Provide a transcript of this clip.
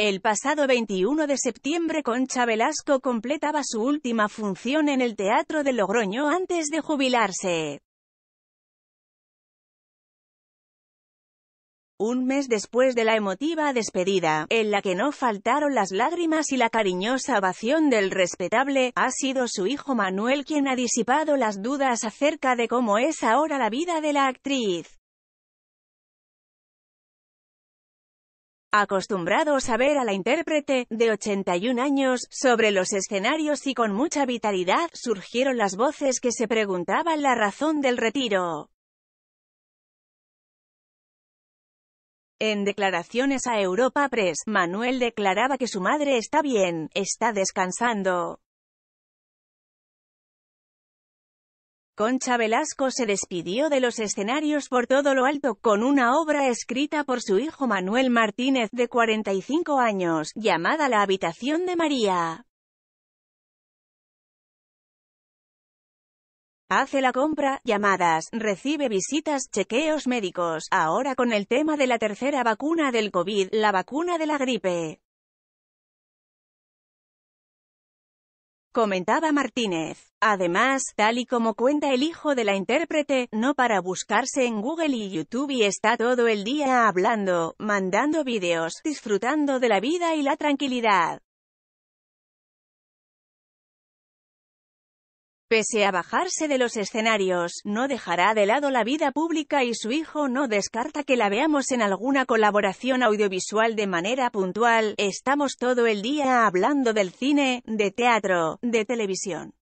El pasado 21 de septiembre Concha Velasco completaba su última función en el Teatro de Logroño antes de jubilarse. Un mes después de la emotiva despedida, en la que no faltaron las lágrimas y la cariñosa ovación del respetable, ha sido su hijo Manuel quien ha disipado las dudas acerca de cómo es ahora la vida de la actriz. acostumbrados a ver a la intérprete, de 81 años, sobre los escenarios y con mucha vitalidad, surgieron las voces que se preguntaban la razón del retiro. En declaraciones a Europa Press, Manuel declaraba que su madre está bien, está descansando. Concha Velasco se despidió de los escenarios por todo lo alto con una obra escrita por su hijo Manuel Martínez, de 45 años, llamada La habitación de María. Hace la compra, llamadas, recibe visitas, chequeos médicos, ahora con el tema de la tercera vacuna del COVID, la vacuna de la gripe. comentaba Martínez. Además, tal y como cuenta el hijo de la intérprete, no para buscarse en Google y YouTube y está todo el día hablando, mandando vídeos, disfrutando de la vida y la tranquilidad. Pese a bajarse de los escenarios, no dejará de lado la vida pública y su hijo no descarta que la veamos en alguna colaboración audiovisual de manera puntual. Estamos todo el día hablando del cine, de teatro, de televisión.